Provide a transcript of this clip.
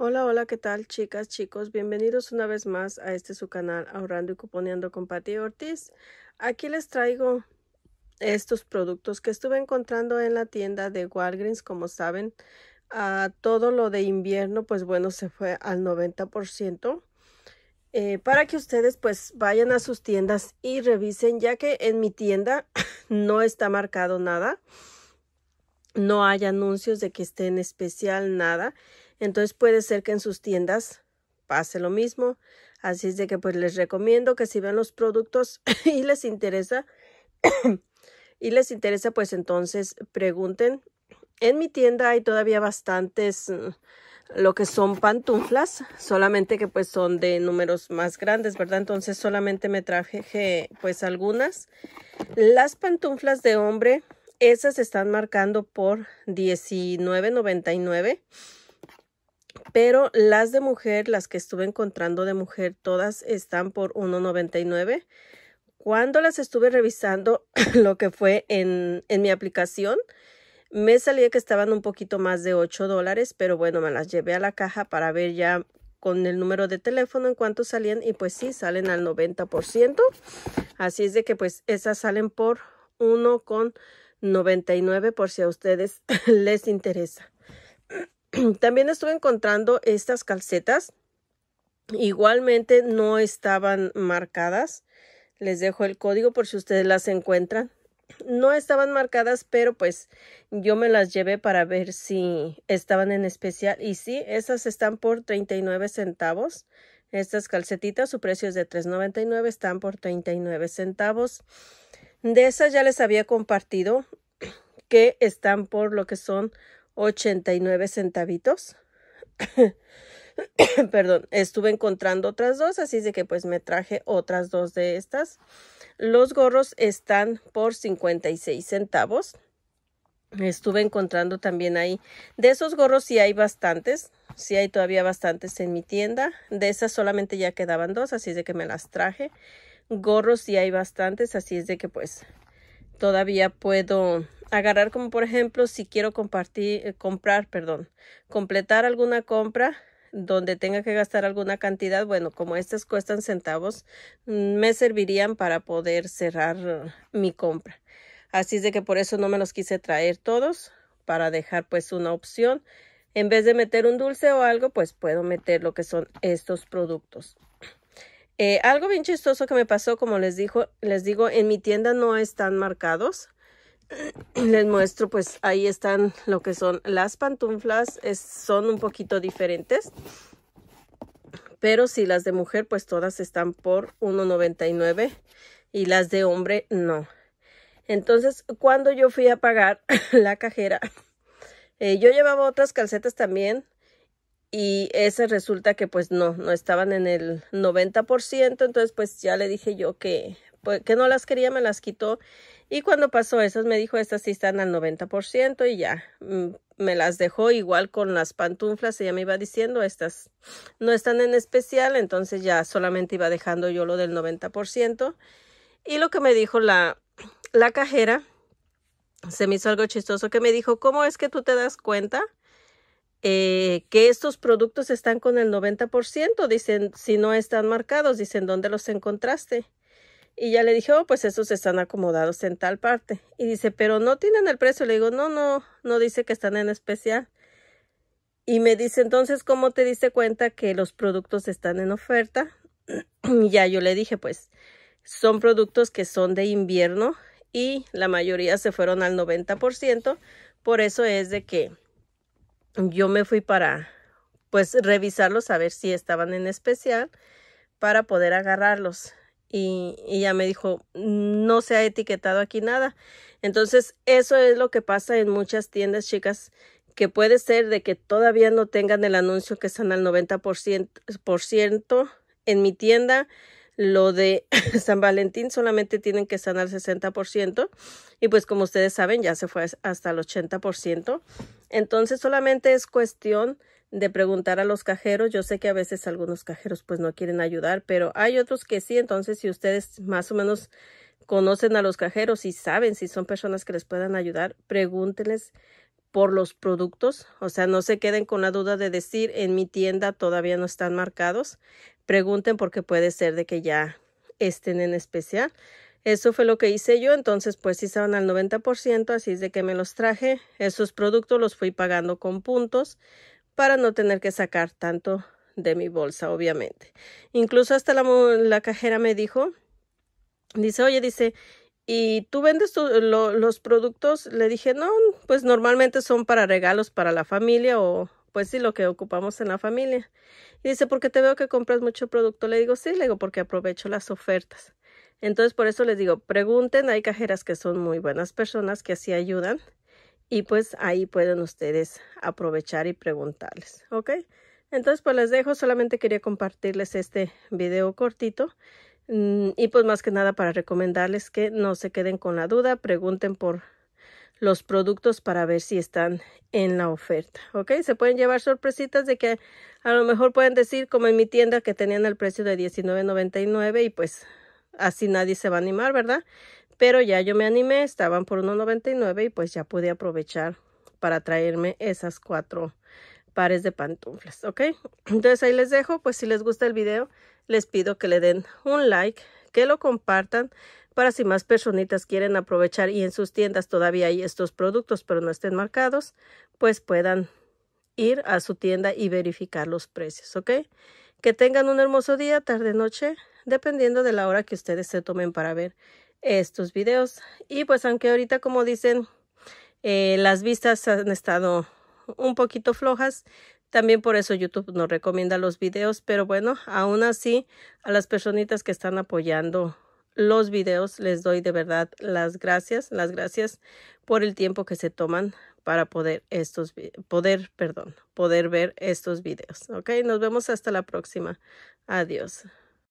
Hola, hola, ¿qué tal chicas, chicos? Bienvenidos una vez más a este su canal Ahorrando y Cuponeando con Patti Ortiz. Aquí les traigo estos productos que estuve encontrando en la tienda de Walgreens, como saben. a ah, todo lo de invierno, pues bueno, se fue al 90%. Eh, para que ustedes pues vayan a sus tiendas y revisen, ya que en mi tienda no está marcado nada. No hay anuncios de que esté en especial nada. Entonces puede ser que en sus tiendas pase lo mismo. Así es de que pues les recomiendo que si ven los productos y les interesa y les interesa pues entonces pregunten. En mi tienda hay todavía bastantes mm, lo que son pantuflas, solamente que pues son de números más grandes, ¿verdad? Entonces solamente me traje pues algunas. Las pantuflas de hombre, esas están marcando por $19.99 pero las de mujer, las que estuve encontrando de mujer, todas están por 1.99. Cuando las estuve revisando, lo que fue en, mi aplicación, me salía que estaban un poquito más de 8 dólares, pero bueno, me las llevé a la caja para ver ya con el número de teléfono en cuánto salían y pues sí, salen al 90%. Así es de que pues esas salen por 1,99 por si a ustedes les interesa. También estuve encontrando estas calcetas. Igualmente no estaban marcadas. Les dejo el código por si ustedes las encuentran. No estaban marcadas, pero pues yo me las llevé para ver si estaban en especial. Y sí, esas están por 39 centavos. Estas calcetitas, su precio es de $3.99, están por 39 centavos. De esas ya les había compartido que están por lo que son 89 centavitos. Perdón, estuve encontrando otras dos, así es de que pues me traje otras dos de estas. Los gorros están por 56 centavos. Estuve encontrando también ahí. De esos gorros sí hay bastantes, sí hay todavía bastantes en mi tienda. De esas solamente ya quedaban dos, así es de que me las traje. Gorros sí hay bastantes, así es de que pues todavía puedo agarrar como por ejemplo si quiero compartir, eh, comprar, perdón, completar alguna compra donde tenga que gastar alguna cantidad, bueno, como estas cuestan centavos, mm, me servirían para poder cerrar eh, mi compra. Así es de que por eso no me los quise traer todos para dejar pues una opción. En vez de meter un dulce o algo, pues puedo meter lo que son estos productos. Eh, algo bien chistoso que me pasó, como les, dijo, les digo, en mi tienda no están marcados. Les muestro, pues ahí están lo que son las pantuflas, son un poquito diferentes. Pero si las de mujer, pues todas están por $1.99 y las de hombre no. Entonces, cuando yo fui a pagar la cajera, eh, yo llevaba otras calcetas también, y ese resulta que pues no, no estaban en el 90%, entonces pues ya le dije yo que, pues, que no las quería, me las quitó y cuando pasó esas me dijo estas sí están al 90% y ya mm, me las dejó igual con las pantuflas, ella me iba diciendo estas no están en especial, entonces ya solamente iba dejando yo lo del 90% y lo que me dijo la, la cajera se me hizo algo chistoso que me dijo, ¿cómo es que tú te das cuenta? Eh, que estos productos están con el 90%, dicen, si no están marcados, dicen, ¿dónde los encontraste? Y ya le dije, oh, pues esos están acomodados en tal parte. Y dice, pero no tienen el precio. Le digo, no, no, no dice que están en especial. Y me dice, entonces, ¿cómo te diste cuenta que los productos están en oferta? ya yo le dije, pues, son productos que son de invierno y la mayoría se fueron al 90%. Por eso es de que yo me fui para pues revisarlos a ver si estaban en especial para poder agarrarlos. Y, y, ella me dijo, no se ha etiquetado aquí nada. Entonces, eso es lo que pasa en muchas tiendas, chicas, que puede ser de que todavía no tengan el anuncio que están al 90%. Por ciento. En mi tienda lo de San Valentín solamente tienen que sanar el 60% y pues como ustedes saben ya se fue hasta el 80%. Entonces solamente es cuestión de preguntar a los cajeros. Yo sé que a veces algunos cajeros pues no quieren ayudar, pero hay otros que sí. Entonces si ustedes más o menos conocen a los cajeros y saben si son personas que les puedan ayudar, pregúntenles por los productos, o sea, no se queden con la duda de decir en mi tienda todavía no están marcados, pregunten porque puede ser de que ya estén en especial. Eso fue lo que hice yo, entonces pues si estaban al 90%, así es de que me los traje. Esos productos los fui pagando con puntos para no tener que sacar tanto de mi bolsa, obviamente. Incluso hasta la, la cajera me dijo, dice, oye, dice, y tú vendes los productos, le dije, no, pues normalmente son para regalos para la familia o pues sí, lo que ocupamos en la familia. Y dice, porque te veo que compras mucho producto. Le digo, sí, le digo, porque aprovecho las ofertas. Entonces, por eso les digo, pregunten, hay cajeras que son muy buenas personas que así ayudan. Y pues ahí pueden ustedes aprovechar y preguntarles, ¿ok? Entonces, pues les dejo, solamente quería compartirles este video cortito Mm, y pues más que nada para recomendarles que no se queden con la duda, pregunten por los productos para ver si están en la oferta. ¿Ok? Se pueden llevar sorpresitas de que a lo mejor pueden decir, como en mi tienda, que tenían el precio de $19.99 y pues así nadie se va a animar, ¿verdad? Pero ya yo me animé, estaban por $1.99 y pues ya pude aprovechar para traerme esas cuatro pares de pantuflas, ¿ok? Entonces ahí les dejo, pues si les gusta el video, les pido que le den un like, que lo compartan para si más personitas quieren aprovechar y en sus tiendas todavía hay estos productos pero no estén marcados, pues puedan ir a su tienda y verificar los precios, ¿ok? Que tengan un hermoso día, tarde, noche, dependiendo de la hora que ustedes se tomen para ver estos videos. Y pues aunque ahorita, como dicen, eh, las vistas han estado un poquito flojas. También por eso YouTube nos recomienda los videos, pero bueno, aún así a las personitas que están apoyando los videos les doy de verdad las gracias, las gracias por el tiempo que se toman para poder estos poder, perdón, poder ver estos videos. Ok, nos vemos hasta la próxima. Adiós.